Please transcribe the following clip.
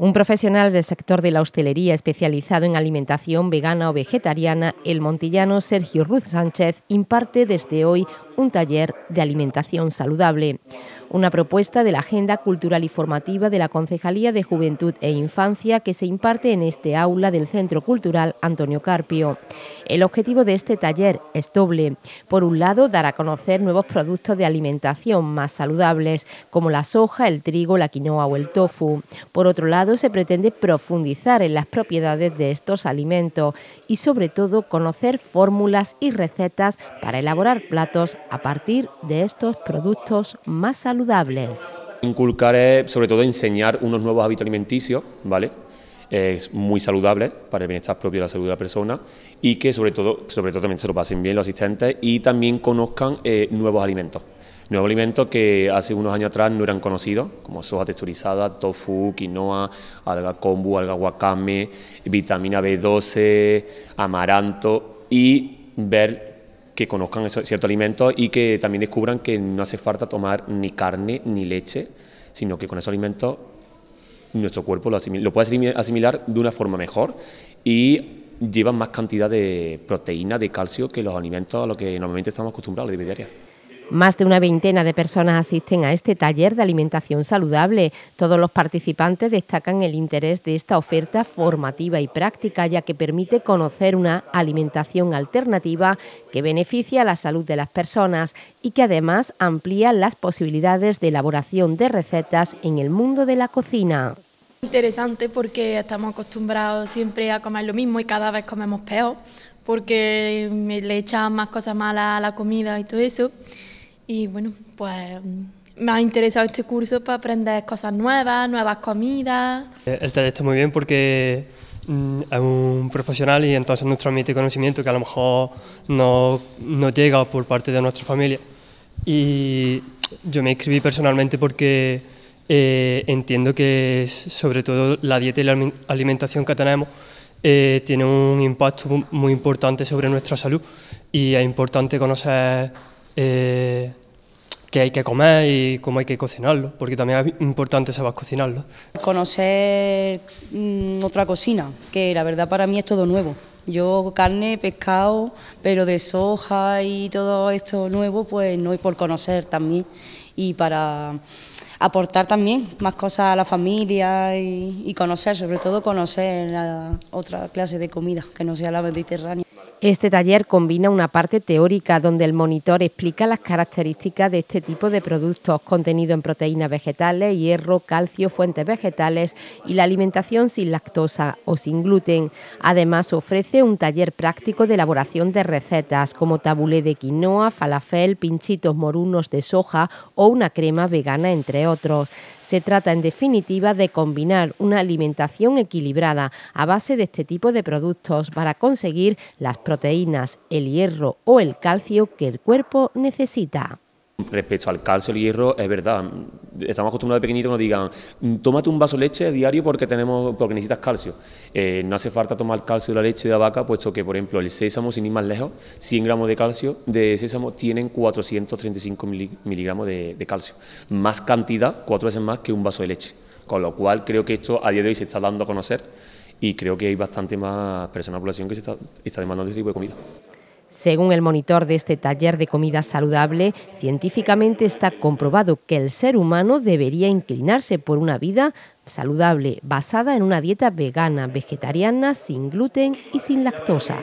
Un profesional del sector de la hostelería especializado en alimentación vegana o vegetariana, el montillano Sergio Ruz Sánchez, imparte desde hoy un taller de alimentación saludable, una propuesta de la Agenda Cultural y Formativa de la Concejalía de Juventud e Infancia que se imparte en este aula del Centro Cultural Antonio Carpio. El objetivo de este taller es doble. Por un lado, dar a conocer nuevos productos de alimentación más saludables, como la soja, el trigo, la quinoa o el tofu. Por otro lado, se pretende profundizar en las propiedades de estos alimentos y sobre todo conocer fórmulas y recetas para elaborar platos a partir de estos productos más saludables. Inculcar es sobre todo enseñar unos nuevos hábitos alimenticios, ¿vale? es muy saludable para el bienestar propio de la salud de la persona y que sobre todo, sobre todo también se lo pasen bien los asistentes y también conozcan eh, nuevos alimentos. Nuevos alimentos que hace unos años atrás no eran conocidos, como soja texturizada, tofu, quinoa, alga kombu, alga wakame, vitamina B12, amaranto y ver que conozcan ciertos cierto alimento y que también descubran que no hace falta tomar ni carne ni leche, sino que con esos alimentos nuestro cuerpo lo, puede asimilar de una forma mejor y lleva más cantidad de proteína, de calcio que los alimentos a los que normalmente estamos acostumbrados, la diaria. Más de una veintena de personas asisten a este taller de alimentación saludable. Todos los participantes destacan el interés de esta oferta formativa y práctica, ya que permite conocer una alimentación alternativa que beneficia la salud de las personas y que además amplía las posibilidades de elaboración de recetas en el mundo de la cocina. Interesante porque estamos acostumbrados siempre a comer lo mismo y cada vez comemos peor porque le echan más cosas malas a la comida y todo eso. Y bueno, pues me ha interesado este curso para aprender cosas nuevas, nuevas comidas. Eh, el TED está muy bien porque mm, es un profesional y entonces nos transmite conocimiento que a lo mejor no, no llega por parte de nuestra familia. Y yo me inscribí personalmente porque eh, entiendo que sobre todo la dieta y la alimentación que tenemos eh, tiene un impacto muy importante sobre nuestra salud y es importante conocer qué hay que comer y cómo hay que cocinarlo, porque también es importante saber cocinarlo. Conocer mm, otra cocina, que la verdad para mí es todo nuevo. Yo carne, pescado, pero de soja y todo esto nuevo, pues no hay por conocer también. Y para aportar también más cosas a la familia y, y conocer, sobre todo conocer la otra clase de comida que no sea la mediterránea. Este taller combina una parte teórica donde el monitor explica las características de este tipo de productos, contenido en proteínas vegetales, hierro, calcio, fuentes vegetales y la alimentación sin lactosa o sin gluten. Además ofrece un taller práctico de elaboración de recetas como tabulé de quinoa, falafel, pinchitos morunos de soja o una crema vegana, entre otros. Se trata en definitiva de combinar una alimentación equilibrada a base de este tipo de productos para conseguir las proteínas, el hierro o el calcio que el cuerpo necesita. Respecto al calcio y el hierro, es verdad, estamos acostumbrados de pequeñito que nos digan, mm, tómate un vaso de leche diario porque tenemos, porque necesitas calcio. Eh, no hace falta tomar calcio de la leche de la vaca, puesto que, por ejemplo, el sésamo, sin ir más lejos, 100 gramos de calcio de sésamo tienen 435 miligramos de, calcio. Más cantidad, cuatro veces más que un vaso de leche. Con lo cual creo que esto a día de hoy se está dando a conocer y creo que hay bastante más personas la población que se está, está demandando este tipo de comida. Según el monitor de este taller de comida saludable, científicamente está comprobado que el ser humano debería inclinarse por una vida saludable basada en una dieta vegana, vegetariana, sin gluten y sin lactosa.